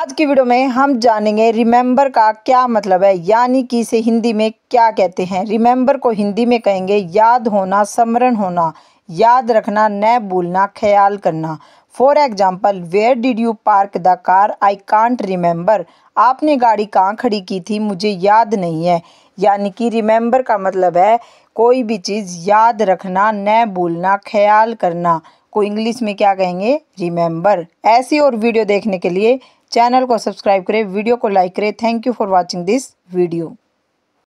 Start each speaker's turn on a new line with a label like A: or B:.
A: आज की वीडियो में हम जानेंगे रिमेंबर का क्या मतलब है यानी कि इसे हिंदी में क्या कहते हैं रिमेंबर को हिंदी में कहेंगे याद होना स्मरण होना याद रखना न भूलना ख्याल करना for example where did you park the car I can't remember आपने गाड़ी कहाँ खड़ी की थी मुझे याद नहीं है यानी कि रिमेंबर का मतलब है कोई भी चीज़ याद रखना न भूलना ख्याल करना को इंग्लिश में क्या कहेंगे रिमेंबर ऐसी और वीडियो देखने के लिए चैनल को सब्सक्राइब करें वीडियो को लाइक करें thank you for watching this video